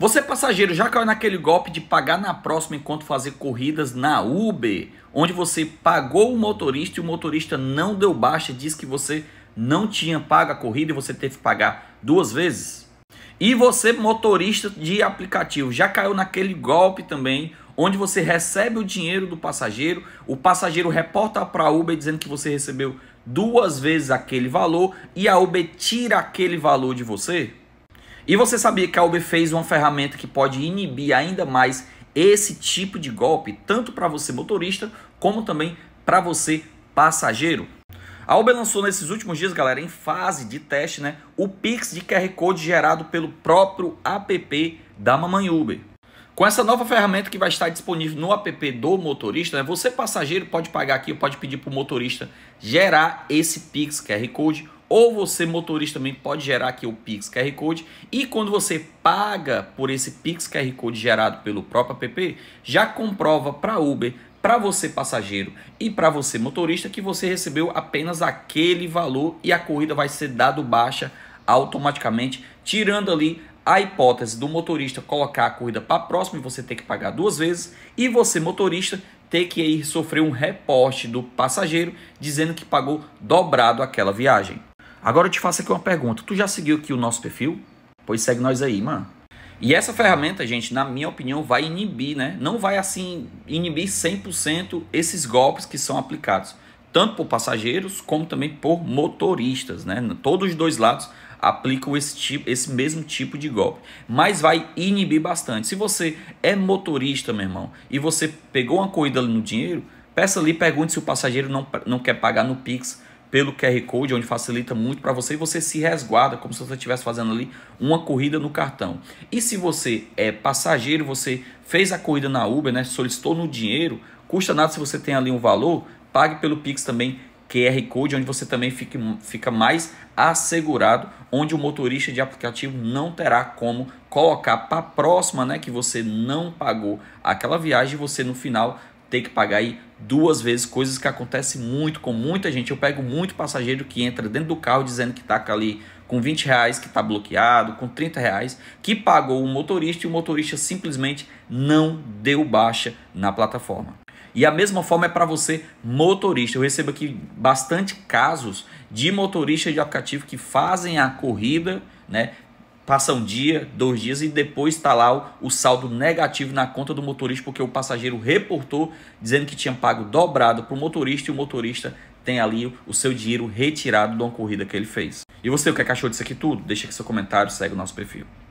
Você passageiro já caiu naquele golpe de pagar na próxima enquanto fazer corridas na Uber, onde você pagou o motorista e o motorista não deu baixa e disse que você não tinha pago a corrida e você teve que pagar duas vezes? E você motorista de aplicativo já caiu naquele golpe também, onde você recebe o dinheiro do passageiro, o passageiro reporta para a Uber dizendo que você recebeu duas vezes aquele valor e a Uber tira aquele valor de você? E você sabia que a Uber fez uma ferramenta que pode inibir ainda mais esse tipo de golpe, tanto para você motorista, como também para você passageiro? A Uber lançou nesses últimos dias, galera, em fase de teste, né, o Pix de QR Code gerado pelo próprio app da Mamãe Uber. Com essa nova ferramenta que vai estar disponível no app do motorista, né, você passageiro pode pagar aqui, pode pedir para o motorista gerar esse Pix QR Code ou você motorista também pode gerar aqui o Pix QR Code e quando você paga por esse Pix QR Code gerado pelo próprio app, já comprova para Uber, para você passageiro e para você motorista que você recebeu apenas aquele valor e a corrida vai ser dado baixa automaticamente, tirando ali a hipótese do motorista colocar a corrida para próximo e você ter que pagar duas vezes e você motorista ter que ir sofrer um reporte do passageiro dizendo que pagou dobrado aquela viagem. Agora eu te faço aqui uma pergunta. Tu já seguiu aqui o nosso perfil? Pois segue nós aí, mano. E essa ferramenta, gente, na minha opinião, vai inibir, né? Não vai assim inibir 100% esses golpes que são aplicados, tanto por passageiros como também por motoristas, né? Todos os dois lados aplicam esse tipo, esse mesmo tipo de golpe, mas vai inibir bastante. Se você é motorista, meu irmão, e você pegou uma corrida ali no dinheiro, peça ali, pergunte se o passageiro não, não quer pagar no Pix pelo QR Code, onde facilita muito para você e você se resguarda como se você estivesse fazendo ali uma corrida no cartão. E se você é passageiro, você fez a corrida na Uber, né, solicitou no dinheiro, custa nada se você tem ali um valor, pague pelo Pix também QR Code, onde você também fica, fica mais assegurado, onde o motorista de aplicativo não terá como colocar para a próxima, né, que você não pagou aquela viagem, você no final ter que pagar aí duas vezes, coisas que acontecem muito com muita gente. Eu pego muito passageiro que entra dentro do carro dizendo que tá ali com 20 reais, que está bloqueado, com 30 reais, que pagou o motorista e o motorista simplesmente não deu baixa na plataforma. E a mesma forma é para você, motorista. Eu recebo aqui bastante casos de motoristas de aplicativo que fazem a corrida, né? passa um dia, dois dias e depois está lá o, saldo negativo na conta do motorista, porque o passageiro reportou dizendo que tinha pago dobrado para o motorista e o motorista tem ali o seu dinheiro retirado de uma corrida que ele fez. E você, o que, é que achou disso aqui tudo? Deixa aqui seu comentário, segue o nosso perfil.